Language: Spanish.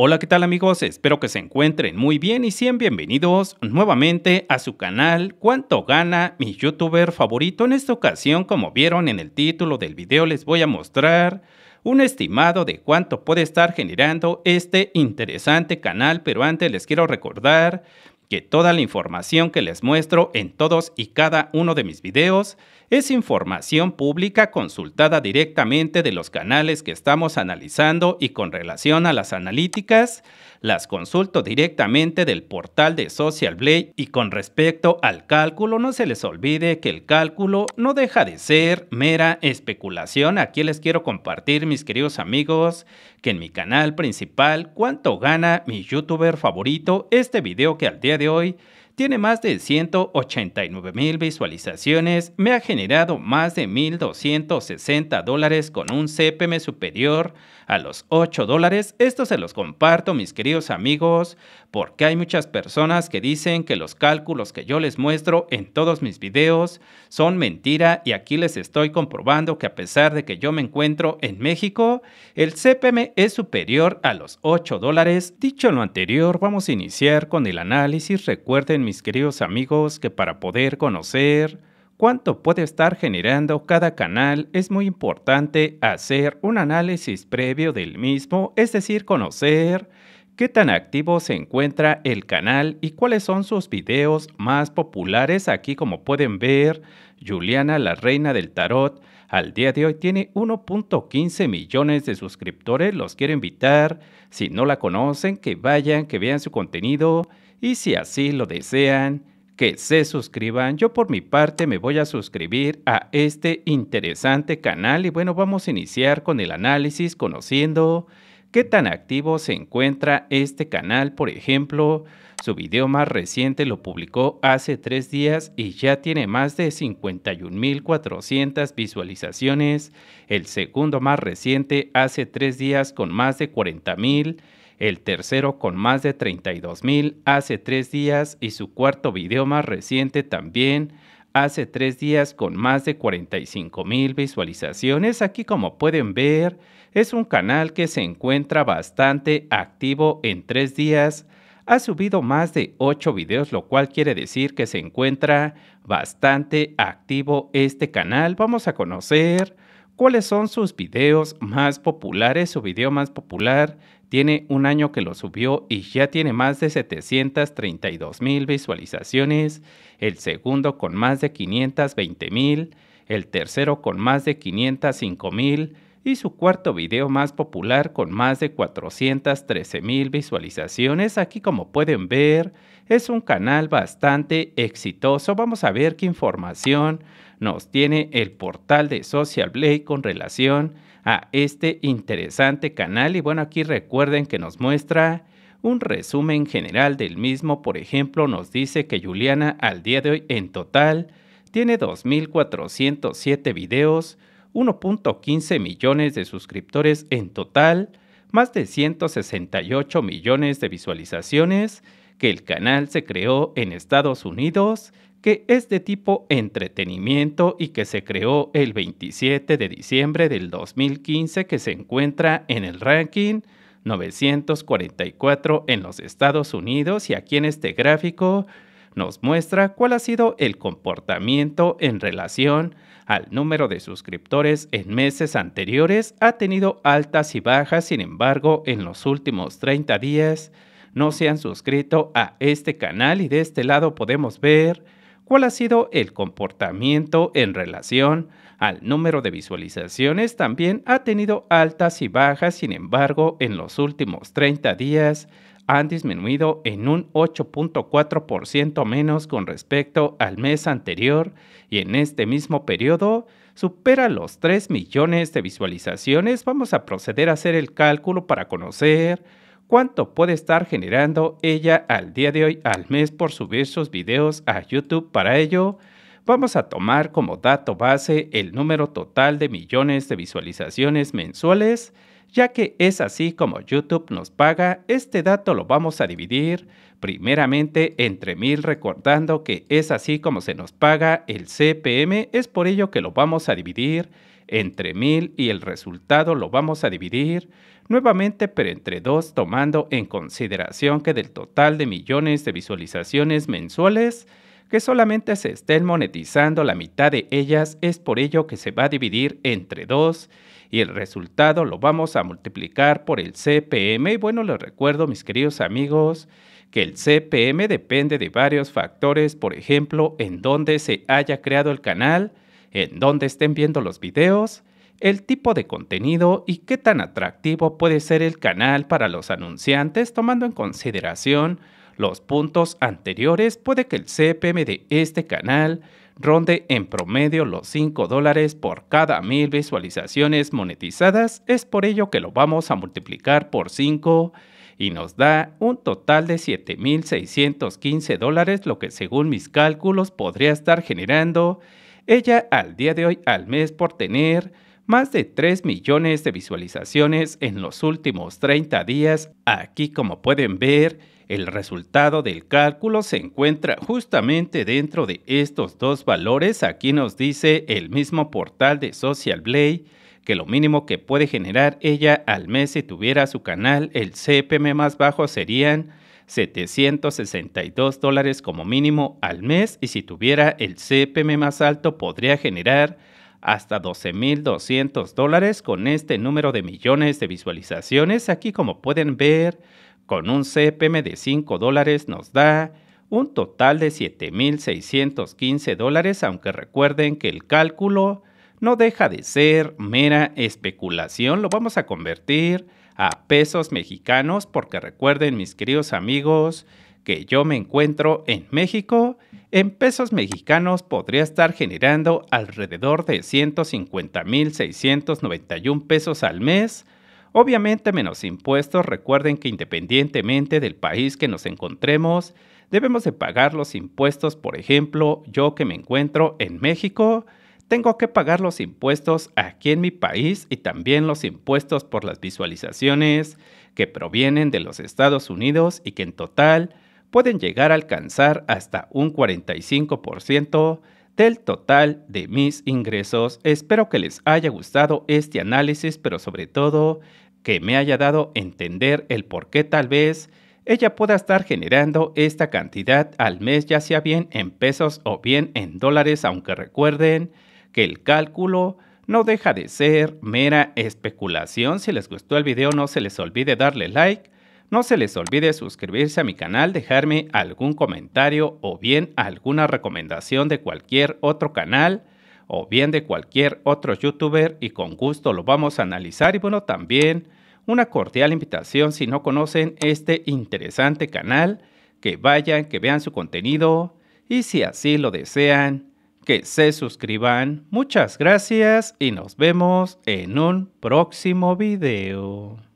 Hola, ¿qué tal amigos? Espero que se encuentren muy bien y sean bienvenidos nuevamente a su canal Cuánto gana mi youtuber favorito. En esta ocasión, como vieron en el título del video, les voy a mostrar un estimado de cuánto puede estar generando este interesante canal, pero antes les quiero recordar que toda la información que les muestro en todos y cada uno de mis videos es información pública consultada directamente de los canales que estamos analizando y con relación a las analíticas, las consulto directamente del portal de Social Blade y con respecto al cálculo no se les olvide que el cálculo no deja de ser mera especulación. Aquí les quiero compartir mis queridos amigos que en mi canal principal cuánto gana mi youtuber favorito este video que al día de hoy tiene más de 189 mil visualizaciones, me ha generado más de 1.260 dólares con un CPM superior a los 8 dólares. Esto se los comparto, mis queridos amigos, porque hay muchas personas que dicen que los cálculos que yo les muestro en todos mis videos son mentira y aquí les estoy comprobando que a pesar de que yo me encuentro en México, el CPM es superior a los 8 dólares. Dicho lo anterior, vamos a iniciar con el análisis. Recuerden mis queridos amigos, que para poder conocer cuánto puede estar generando cada canal es muy importante hacer un análisis previo del mismo, es decir, conocer qué tan activo se encuentra el canal y cuáles son sus videos más populares. Aquí como pueden ver, Juliana, la reina del tarot, al día de hoy tiene 1.15 millones de suscriptores. Los quiero invitar, si no la conocen, que vayan, que vean su contenido y si así lo desean, que se suscriban. Yo por mi parte me voy a suscribir a este interesante canal y bueno, vamos a iniciar con el análisis conociendo qué tan activo se encuentra este canal. Por ejemplo, su video más reciente lo publicó hace tres días y ya tiene más de 51.400 visualizaciones. El segundo más reciente hace tres días con más de 40.000 el tercero con más de 32 mil hace tres días y su cuarto video más reciente también hace tres días con más de 45 mil visualizaciones. Aquí como pueden ver es un canal que se encuentra bastante activo en tres días. Ha subido más de 8 videos, lo cual quiere decir que se encuentra bastante activo este canal. Vamos a conocer cuáles son sus videos más populares. Su video más popular tiene un año que lo subió y ya tiene más de 732 mil visualizaciones, el segundo con más de 520 mil, el tercero con más de 505 mil y su cuarto video más popular con más de 413 mil visualizaciones. Aquí como pueden ver es un canal bastante exitoso. Vamos a ver qué información nos tiene el portal de Social Blade con relación a este interesante canal y bueno aquí recuerden que nos muestra un resumen general del mismo, por ejemplo, nos dice que Juliana al día de hoy en total tiene 2.407 videos, 1.15 millones de suscriptores en total, más de 168 millones de visualizaciones, que el canal se creó en Estados Unidos que es de tipo entretenimiento y que se creó el 27 de diciembre del 2015 que se encuentra en el ranking 944 en los Estados Unidos y aquí en este gráfico nos muestra cuál ha sido el comportamiento en relación al número de suscriptores en meses anteriores. Ha tenido altas y bajas, sin embargo, en los últimos 30 días no se han suscrito a este canal y de este lado podemos ver cuál ha sido el comportamiento en relación al número de visualizaciones, también ha tenido altas y bajas, sin embargo, en los últimos 30 días han disminuido en un 8.4% menos con respecto al mes anterior y en este mismo periodo supera los 3 millones de visualizaciones. Vamos a proceder a hacer el cálculo para conocer cuánto puede estar generando ella al día de hoy al mes por subir sus videos a YouTube. Para ello, vamos a tomar como dato base el número total de millones de visualizaciones mensuales ya que es así como YouTube nos paga, este dato lo vamos a dividir primeramente entre mil recordando que es así como se nos paga el CPM, es por ello que lo vamos a dividir entre mil y el resultado lo vamos a dividir nuevamente pero entre dos tomando en consideración que del total de millones de visualizaciones mensuales, que solamente se estén monetizando la mitad de ellas, es por ello que se va a dividir entre dos y el resultado lo vamos a multiplicar por el CPM. Y bueno, les recuerdo, mis queridos amigos, que el CPM depende de varios factores, por ejemplo, en dónde se haya creado el canal, en dónde estén viendo los videos, el tipo de contenido y qué tan atractivo puede ser el canal para los anunciantes, tomando en consideración los puntos anteriores, puede que el CPM de este canal ronde en promedio los 5 dólares por cada mil visualizaciones monetizadas, es por ello que lo vamos a multiplicar por 5 y nos da un total de 7.615 dólares, lo que según mis cálculos podría estar generando ella al día de hoy al mes por tener más de 3 millones de visualizaciones en los últimos 30 días. Aquí como pueden ver, el resultado del cálculo se encuentra justamente dentro de estos dos valores. Aquí nos dice el mismo portal de Social Blade que lo mínimo que puede generar ella al mes si tuviera su canal, el CPM más bajo serían 762 dólares como mínimo al mes y si tuviera el CPM más alto podría generar hasta 12.200 dólares con este número de millones de visualizaciones. Aquí como pueden ver, con un CPM de 5 dólares nos da un total de 7.615 dólares, aunque recuerden que el cálculo no deja de ser mera especulación, lo vamos a convertir a pesos mexicanos porque recuerden mis queridos amigos, que yo me encuentro en México, en pesos mexicanos podría estar generando alrededor de 150.691 pesos al mes, obviamente menos impuestos. Recuerden que independientemente del país que nos encontremos, debemos de pagar los impuestos. Por ejemplo, yo que me encuentro en México, tengo que pagar los impuestos aquí en mi país y también los impuestos por las visualizaciones que provienen de los Estados Unidos y que en total pueden llegar a alcanzar hasta un 45% del total de mis ingresos. Espero que les haya gustado este análisis, pero sobre todo que me haya dado entender el por qué tal vez ella pueda estar generando esta cantidad al mes, ya sea bien en pesos o bien en dólares, aunque recuerden que el cálculo no deja de ser mera especulación. Si les gustó el video no se les olvide darle like no se les olvide suscribirse a mi canal, dejarme algún comentario o bien alguna recomendación de cualquier otro canal o bien de cualquier otro youtuber y con gusto lo vamos a analizar y bueno también una cordial invitación si no conocen este interesante canal que vayan, que vean su contenido y si así lo desean que se suscriban. Muchas gracias y nos vemos en un próximo video.